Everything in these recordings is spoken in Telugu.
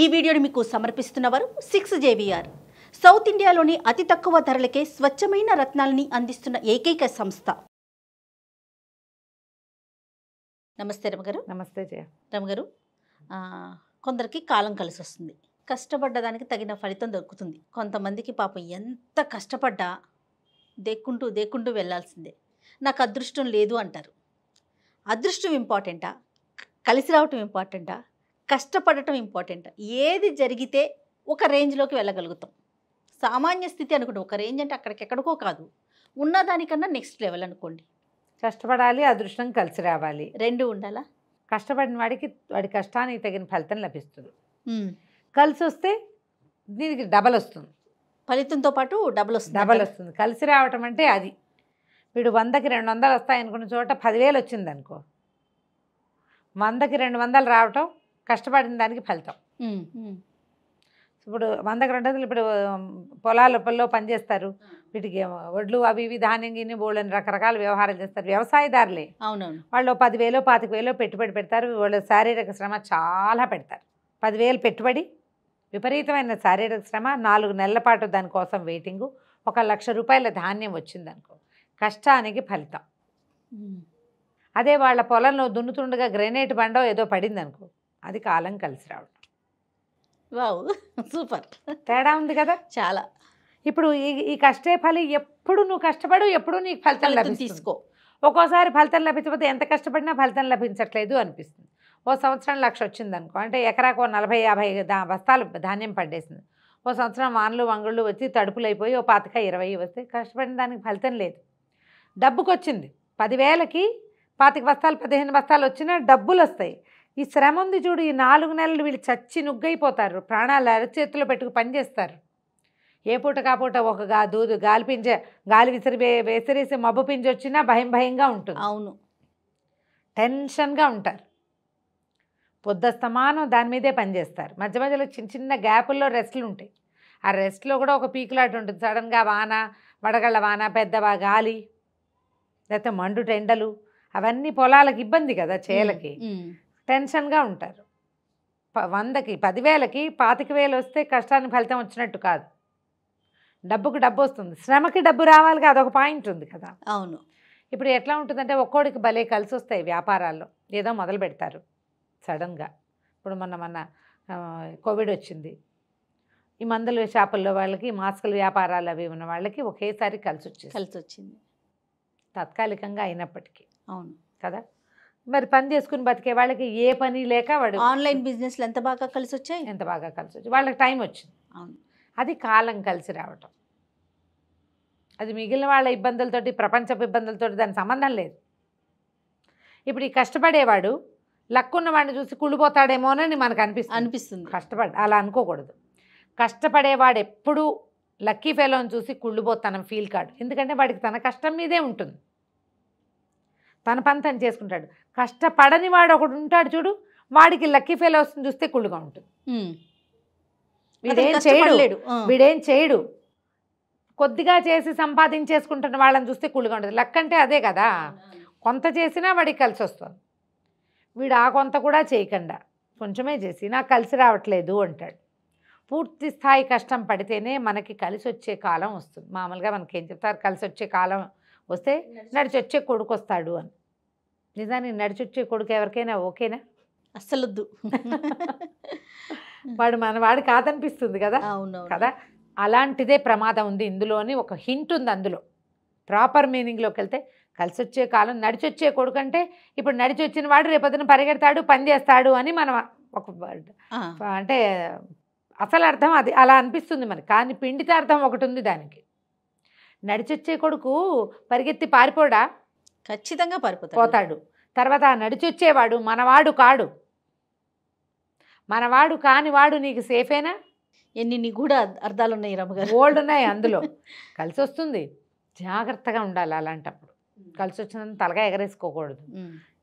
ఈ వీడియోని మీకు సమర్పిస్తున్నవారు సిక్స్ జేవిఆర్ సౌత్ ఇండియాలోని అతి తక్కువ ధరలకే స్వచ్ఛమైన రత్నాలని అందిస్తున్న ఏకైక సంస్థ నమస్తే రమగారు నమస్తే జయ రమగారు కొందరికి కాలం కలిసి వస్తుంది కష్టపడ్డదానికి తగిన ఫలితం దొరుకుతుంది కొంతమందికి పాపం ఎంత కష్టపడ్డా దేక్కుంటూ దేక్కుంటూ వెళ్లాల్సిందే నాకు అదృష్టం లేదు అంటారు అదృష్టం ఇంపార్టెంటా కలిసి రావటం ఇంపార్టెంటా కష్టపడటం ఇంపార్టెంట్ ఏది జరిగితే ఒక రేంజ్లోకి వెళ్ళగలుగుతాం సామాన్య స్థితి అనుకుంటే ఒక రేంజ్ అంటే అక్కడికెక్కడికో కాదు ఉన్నదానికన్నా నెక్స్ట్ లెవెల్ అనుకోండి కష్టపడాలి అదృష్టం కలిసి రావాలి రెండు ఉండాలా కష్టపడిన వాడికి వాడి కష్టానికి తగిన ఫలితం లభిస్తుంది కలిసి వస్తే దీనికి డబల్ వస్తుంది ఫలితంతో పాటు డబల్ వస్తుంది డబల్ వస్తుంది కలిసి రావటం అంటే అది వీడు వందకి రెండు వందలు వస్తాయనుకున్న చోట పదివేలు వచ్చింది అనుకో వందకి రెండు వందలు రావటం కష్టపడిన దానికి ఫలితం ఇప్పుడు వందకు రెండు వందలు ఇప్పుడు పొలాలు పనిలో పనిచేస్తారు వీటికి వడ్లు అవి ఇవి ధాన్యం గిని బోళ్ళని రకరకాల వ్యవహారం చేస్తారు వ్యవసాయదారులే అవునవును వాళ్ళు పదివేలు పాతిక వేలో పెట్టుబడి పెడతారు వాళ్ళ శారీరక శ్రమ చాలా పెడతారు పదివేలు పెట్టుబడి విపరీతమైన శారీరక శ్రమ నాలుగు నెలల పాటు దానికోసం వెయిటింగు ఒక లక్ష రూపాయల ధాన్యం వచ్చిందనుకో కష్టానికి ఫలితం అదే వాళ్ళ పొలంలో దున్నుతుండగా గ్రెనేట్ బండో ఏదో పడిందనుకో అది కాలం కలిసి రావడం వావ్ సూపర్ తేడా ఉంది కదా చాలా ఇప్పుడు ఈ ఈ కష్టే ఫలి ఎప్పుడు నువ్వు కష్టపడు ఎప్పుడు నీకు ఫలితం లభించుకో తీసుకో ఒక్కోసారి ఫలితం లభించకపోతే ఎంత కష్టపడినా ఫలితం లభించట్లేదు అనిపిస్తుంది ఓ సంవత్సరం లక్ష వచ్చింది అనుకో అంటే ఎకరాకు నలభై యాభై దా బస్తాలు ధాన్యం పడేసింది ఓ సంవత్సరం వానలు వంగళ్ళు వచ్చి తడుపులు అయిపోయి ఓ పాతిక ఇరవై వస్తే కష్టపడిన దానికి ఫలితం లేదు డబ్బుకొచ్చింది పదివేలకి పాతిక బస్తాలు పదిహేను బస్తాలు వచ్చినా డబ్బులు వస్తాయి ఈ శ్రమ ఉంది చూడు ఈ నాలుగు నెలలు వీళ్ళు చచ్చి నుగ్గైపోతారు ప్రాణాలు అరచేతిలో పెట్టుకు పనిచేస్తారు ఏ పూట కాపూట ఒక గా దూదు గాలి పింజ గాలి విసిరి విసిరేసి మబ్బు పింజ వచ్చినా భయం భయంగా ఉంటుంది అవును టెన్షన్గా ఉంటారు పొద్దస్తమానం దాని మీదే పనిచేస్తారు మధ్య మధ్యలో చిన్న చిన్న గ్యాపుల్లో రెస్ట్లు ఉంటాయి ఆ రెస్ట్లో కూడా ఒక పీకులాట ఉంటుంది సడన్గా వాన వడగళ్ళ వాన పెద్దవా గాలి లేకపోతే మండు టెండలు అవన్నీ పొలాలకు ఇబ్బంది కదా చేలకి టెన్షన్గా ఉంటారు వందకి పదివేలకి పాతిక వేలు వస్తే కష్టానికి ఫలితం వచ్చినట్టు కాదు డబ్బుకు డబ్బు వస్తుంది శ్రమకి డబ్బు రావాలి కదా అదొక పాయింట్ ఉంది కదా అవును ఇప్పుడు ఎట్లా ఉంటుందంటే ఒక్కోడికి భలే కలిసి వస్తాయి వ్యాపారాల్లో ఏదో మొదలు పెడతారు సడన్గా ఇప్పుడు మొన్న మొన్న కోవిడ్ వచ్చింది ఈ మందులు షాపుల్లో వాళ్ళకి మాస్కుల వ్యాపారాలు అవి ఉన్న వాళ్ళకి ఒకేసారి కలిసి వచ్చింది కలిసి వచ్చింది తాత్కాలికంగా అయినప్పటికీ అవును కదా మరి పని చేసుకుని బతికే వాళ్ళకి ఏ పని లేక వాడు ఆన్లైన్ బిజినెస్లు ఎంత బాగా కలిసి వచ్చాయి ఎంత బాగా కలిసి వచ్చాయి వాళ్ళకి టైం వచ్చింది అవును అది కాలం కలిసి రావటం అది మిగిలిన వాళ్ళ ఇబ్బందులతోటి ప్రపంచపు ఇబ్బందులతోటి దాని సంబంధం లేదు ఇప్పుడు ఈ కష్టపడేవాడు లక్కున్న వాడిని చూసి కుళ్ళిపోతాడేమోనని మనకు అనిపిస్తుంది అనిపిస్తుంది కష్టపడి అలా అనుకోకూడదు కష్టపడేవాడు ఎప్పుడు లక్కీ ఫెలోని చూసి కుళ్ళిపోతానం ఫీల్ కాడు ఎందుకంటే వాడికి తన కష్టం మీదే ఉంటుంది తన పని తను చేసుకుంటాడు కష్టపడని వాడు ఒకడు ఉంటాడు చూడు వాడికి లక్కీ ఫెయిల్ వస్తుంది చూస్తే కుళ్ళుగా ఉంటుంది వీడేం చేయడు వీడేం చేయడు కొద్దిగా చేసి సంపాదించేసుకుంటున్న వాళ్ళని చూస్తే కుళ్ళుగా ఉంటుంది లక్ అంటే అదే కదా కొంత చేసినా వాడికి కలిసి వస్తుంది వీడు ఆ కొంత కూడా చేయకుండా కొంచెమే చేసి నాకు కలిసి రావట్లేదు అంటాడు పూర్తి స్థాయి కష్టం పడితేనే మనకి కలిసి వచ్చే కాలం వస్తుంది మామూలుగా మనకి ఏం చెప్తారు కలిసి వచ్చే కాలం వస్తే నడిచొచ్చే కొడుకు వస్తాడు అని నిజానికి నడిచొచ్చే కొడుకు ఎవరికైనా ఓకేనా అస్సలొద్దు వాడు మన వాడు కాదనిపిస్తుంది కదా అవును కదా అలాంటిదే ప్రమాదం ఉంది ఇందులోని ఒక హింట్ ఉంది అందులో ప్రాపర్ మీనింగ్లోకి వెళ్తే కలిసి వచ్చే కాలం నడిచొచ్చే కొడుకు అంటే ఇప్పుడు నడిచి వచ్చిన వాడు రేపొద్దున పరిగెడతాడు పని చేస్తాడు అని మనం ఒక అంటే అసలు అర్థం అది అలా అనిపిస్తుంది మనకి కానీ పిండితార్థం ఒకటి ఉంది దానికి నడిచొచ్చే కొడుకు పరిగెత్తి పారిపోడా ఖచ్చితంగా పారిపోతాడు పోతాడు తర్వాత నడిచొచ్చేవాడు మనవాడు కాడు మనవాడు కానివాడు నీకు సేఫేనా ఎన్ని కూడా అర్థాలు ఉన్నాయి రమ్మగారు ఓల్డ్ ఉన్నాయి అందులో కలిసి వస్తుంది జాగ్రత్తగా ఉండాలి అలాంటప్పుడు కలిసి వచ్చినంత తలగా ఎగరేసుకోకూడదు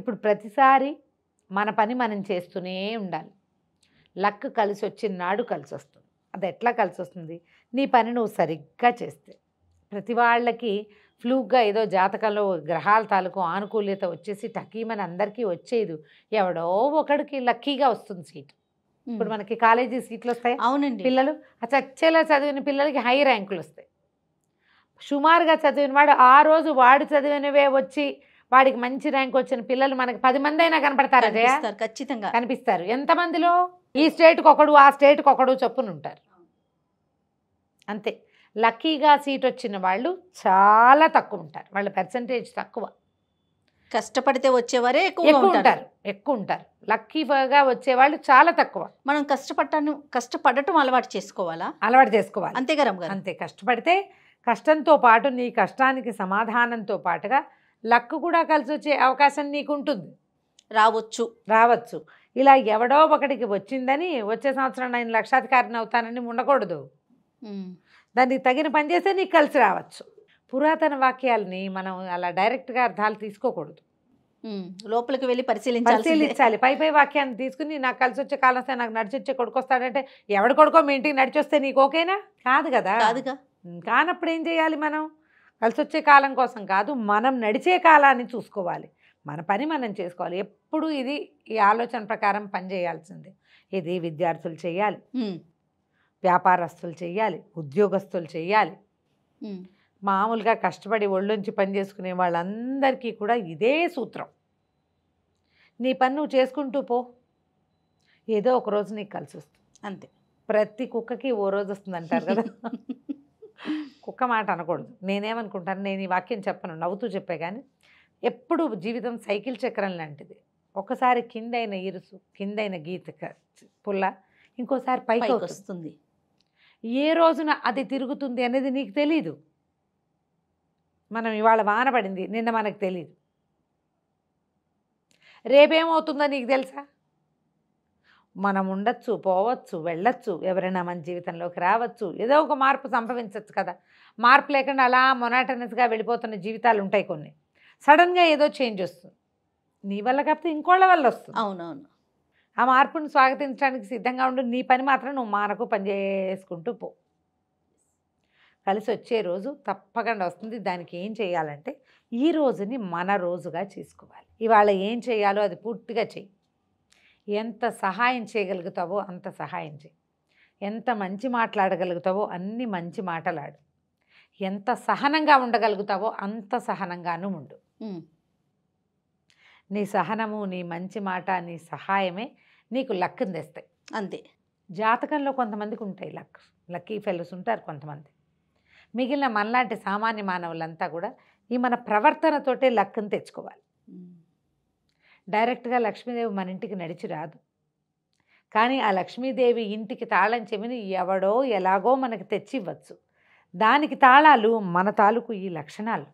ఇప్పుడు ప్రతిసారి మన పని మనం చేస్తూనే ఉండాలి లక్ కలిసి వచ్చిన నాడు కలిసి వస్తుంది అది ఎట్లా కలిసి వస్తుంది నీ పని నువ్వు సరిగ్గా చేస్తే ప్రతి వాళ్ళకి ఫ్లూగా ఏదో జాతకంలో గ్రహాల తాలూకు ఆనుకూల్యత వచ్చేసి టకీమని అందరికీ వచ్చేది ఎవడో ఒకడికి లక్కీగా వస్తుంది సీట్ ఇప్పుడు మనకి కాలేజీ సీట్లు వస్తాయి అవునండి పిల్లలు ఆ చచ్చేలా చదివిన పిల్లలకి హై ర్యాంకులు వస్తాయి సుమారుగా చదివిన వాడు ఆ రోజు వాడు చదివినవే వచ్చి వాడికి మంచి ర్యాంక్ వచ్చిన పిల్లలు మనకి పది మంది అయినా కనపడతారు ఖచ్చితంగా కనిపిస్తారు ఎంతమందిలో ఈ స్టేట్కి ఒకడు ఆ స్టేట్కి ఒకడు చొప్పునుంటారు ఉంటారు అంతే లక్కీగా సీట్ వచ్చిన వాళ్ళు చాలా తక్కువ ఉంటారు వాళ్ళ పర్సంటేజ్ తక్కువ కష్టపడితే వచ్చేవారే ఎక్కువ ఉంటారు ఎక్కువ ఉంటారు లక్కీగా వచ్చేవాళ్ళు చాలా తక్కువ మనం కష్టపడటం కష్టపడటం అలవాటు చేసుకోవాలా అలవాటు చేసుకోవాలి అంతే కదా అంతే కష్టపడితే కష్టంతో పాటు నీ కష్టానికి సమాధానంతో పాటుగా లక్ కూడా కలిసి వచ్చే అవకాశం నీకు ఉంటుంది రావచ్చు రావచ్చు ఇలా ఎవడో ఒకడికి వచ్చిందని వచ్చే సంవత్సరం నేను లక్షాధికారిని అవుతానని ఉండకూడదు దానికి తగిన పని చేస్తే నీకు కలిసి రావచ్చు పురాతన వాక్యాలని మనం అలా డైరెక్ట్గా అర్థాలు తీసుకోకూడదు లోపలికి వెళ్ళి పరిశీలించాలి పరిశీలించాలి పై పై వాక్యాన్ని తీసుకుని నాకు కలిసి వచ్చే కాలం వస్తే నాకు నడిచొచ్చే కొడుకు వస్తాడంటే ఎవడు కొడుకో మీ ఇంటికి నడిచొస్తే నీకు ఓకేనా కాదు కదా కానప్పుడు ఏం చేయాలి మనం కలిసి వచ్చే కాలం కోసం కాదు మనం నడిచే కాలాన్ని చూసుకోవాలి మన పని మనం చేసుకోవాలి ఎప్పుడు ఇది ఈ ఆలోచన ప్రకారం పనిచేయాల్సిందే ఇది విద్యార్థులు చేయాలి వ్యాపారస్తులు చేయాలి ఉద్యోగస్తులు చేయాలి మామూలుగా కష్టపడి ఒళ్ళుంచి పని చేసుకునే వాళ్ళందరికీ కూడా ఇదే సూత్రం నీ పని నువ్వు చేసుకుంటూ పో ఏదో ఒక రోజు నీకు కలిసి వస్తుంది అంతే ప్రతి కుక్కకి ఓ రోజు వస్తుంది అంటారు కదా కుక్క మాట అనకూడదు నేనేమనుకుంటాను నేను ఈ వాక్యం చెప్పను నవ్వుతూ చెప్పే కానీ ఎప్పుడు జీవితం సైకిల్ చక్రం లాంటిది ఒకసారి కిందైన ఇరుసు కిందైన గీత పుల్ల ఇంకోసారి పైకి వస్తుంది ఏ రోజున అది తిరుగుతుంది అనేది నీకు తెలీదు మనం ఇవాళ వాన పడింది నిన్న మనకు తెలీదు రేపేమవుతుందో నీకు తెలుసా మనం ఉండొచ్చు పోవచ్చు వెళ్ళొచ్చు ఎవరైనా మన జీవితంలోకి రావచ్చు ఏదో ఒక మార్పు సంభవించవచ్చు కదా మార్పు లేకుండా అలా మొనాటనస్గా వెళ్ళిపోతున్న జీవితాలు ఉంటాయి కొన్ని సడన్గా ఏదో చేంజ్ వస్తుంది నీ వల్ల కాకపోతే ఇంకోళ్ళ వల్ల వస్తుంది అవునవును ఆ మార్పును స్వాగతించడానికి సిద్ధంగా ఉండు నీ పని మాత్రం నువ్వు మానకు పనిచేసుకుంటూ పో కలిసి వచ్చే రోజు తప్పకుండా వస్తుంది దానికి ఏం చేయాలంటే ఈ రోజుని మన రోజుగా చేసుకోవాలి ఇవాళ ఏం చేయాలో అది పూర్తిగా చెయ్యి ఎంత సహాయం చేయగలుగుతావో అంత సహాయం చేయి ఎంత మంచి మాట్లాడగలుగుతావో అన్ని మంచి మాటలాడు ఎంత సహనంగా ఉండగలుగుతావో అంత సహనంగాను ఉండు నీ సహనము నీ మంచి మాట నీ సహాయమే నీకు లక్ను తెస్తాయి అంతే జాతకంలో కొంతమందికి ఉంటాయి లక్ లక్కీ ఫెలోస్ ఉంటారు కొంతమంది మిగిలిన మనలాంటి సామాన్య మానవులంతా కూడా ఈ మన ప్రవర్తనతోటే లక్ను తెచ్చుకోవాలి డైరెక్ట్గా లక్ష్మీదేవి మన ఇంటికి నడిచి రాదు కానీ ఆ లక్ష్మీదేవి ఇంటికి తాళం చెవిని ఎవడో ఎలాగో మనకి తెచ్చి ఇవ్వచ్చు దానికి తాళాలు మన తాలూకు ఈ లక్షణాలు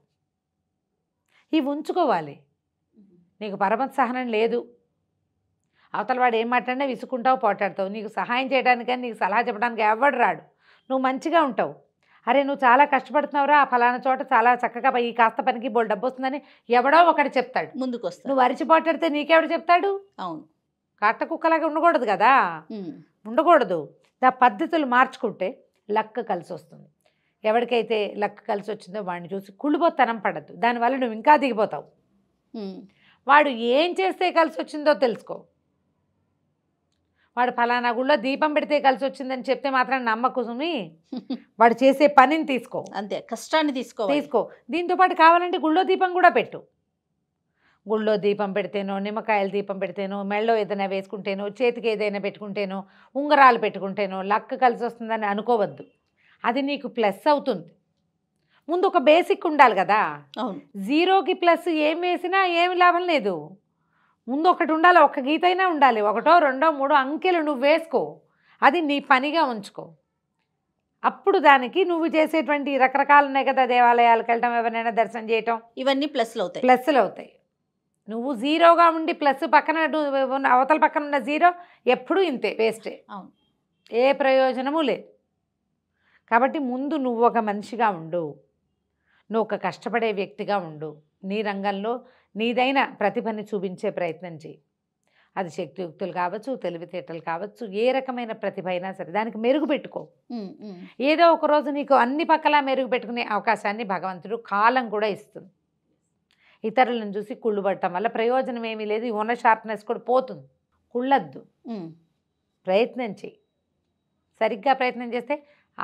ఇవి ఉంచుకోవాలి నీకు పరమత్ సహనం లేదు అవతల వాడు ఏం మాట్లాడినా విసుకుంటావు పోటాడతావు నీకు సహాయం చేయడానికని నీకు సలహా చెప్పడానికి ఎవడు రాడు నువ్వు మంచిగా ఉంటావు అరే నువ్వు చాలా కష్టపడుతున్నావురా ఆ ఫలానా చోట చాలా చక్కగా ఈ కాస్త పనికి బోల్ డబ్బు వస్తుందని ఎవడో ఒకటి చెప్తాడు ముందుకు వస్తా నువ్వు అరిచి పోటాడితే నీకెవడు చెప్తాడు అవును కాట కుక్కలాగా ఉండకూడదు కదా ఉండకూడదు దా పద్ధతులు మార్చుకుంటే లక్క కలిసి వస్తుంది ఎవరికైతే లక్క కలిసి వచ్చిందో వాడిని చూసి కుళ్ళిపోతనం పడద్దు దానివల్ల నువ్వు ఇంకా దిగిపోతావు వాడు ఏం చేస్తే కలిసి వచ్చిందో తెలుసుకో వాడు ఫలానా గుళ్ళో దీపం పెడితే కలిసి వచ్చిందని చెప్తే మాత్రం నమ్మకు సుమి వాడు చేసే పనిని తీసుకో అంతే కష్టాన్ని తీసుకో తీసుకో దీంతోపాటు కావాలంటే గుళ్ళో దీపం కూడా పెట్టు గుళ్ళో దీపం పెడితేనో నిమ్మకాయల దీపం పెడితేనో మెళ్ళో ఏదైనా వేసుకుంటేనో చేతికి ఏదైనా పెట్టుకుంటేనో ఉంగరాలు పెట్టుకుంటేనో లక్క కలిసి వస్తుందని అనుకోవద్దు అది నీకు ప్లస్ అవుతుంది ముందు ఒక బేసిక్ ఉండాలి కదా జీరోకి ప్లస్ ఏం వేసినా ఏమి లాభం లేదు ముందు ఒకటి ఉండాలి ఒక గీత అయినా ఉండాలి ఒకటో రెండో మూడో అంకెలు నువ్వు వేసుకో అది నీ పనిగా ఉంచుకో అప్పుడు దానికి నువ్వు చేసేటువంటి రకరకాలు ఉన్నాయి కదా దేవాలయాలకు వెళ్ళటం ఎవరినైనా దర్శనం చేయటం ఇవన్నీ ప్లస్లు అవుతాయి ప్లస్లు అవుతాయి నువ్వు జీరోగా ఉండి ప్లస్ పక్కన అవతల పక్కన ఉన్న జీరో ఎప్పుడూ ఇంతే వేస్టే ఏ ప్రయోజనము లేదు కాబట్టి ముందు నువ్వు ఒక మనిషిగా ఉండు నువ్వు ఒక కష్టపడే వ్యక్తిగా ఉండు నీ రంగంలో నీదైన ప్రతిభని చూపించే ప్రయత్నం చేయి అది శక్తియుక్తులు కావచ్చు తెలివితేటలు కావచ్చు ఏ రకమైన ప్రతిభ అయినా సరే దానికి మెరుగు పెట్టుకో ఏదో ఒక రోజు నీకు అన్ని పక్కలా మెరుగు పెట్టుకునే అవకాశాన్ని భగవంతుడు కాలం కూడా ఇస్తుంది ఇతరులను చూసి కుళ్ళు పడటం వల్ల ప్రయోజనం ఏమీ లేదు ఉన్న షార్ప్నెస్ కూడా పోతుంది కుళ్ళద్దు ప్రయత్నం చేయి సరిగ్గా ప్రయత్నం చేస్తే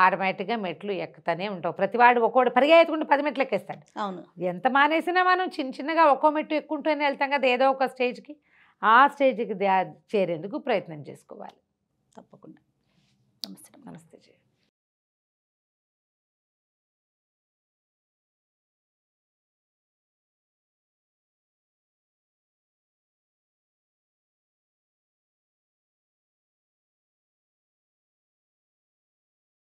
ఆటోమేటిక్గా మెట్లు ఎక్కుతానే ఉంటావు ప్రతివాడు ఒక్కోడు ఎత్తుకుంటే పది మెట్లు ఎక్కేస్తాడు అవును ఎంత మానేసినా మనం చిన్న చిన్నగా ఒక్కో మెట్టు ఎక్కుంటూనే వెళ్తాం కదా ఏదో ఒక స్టేజ్కి ఆ స్టేజ్కి చేరేందుకు ప్రయత్నం చేసుకోవాలి తప్పకుండా నమస్తే నమస్తే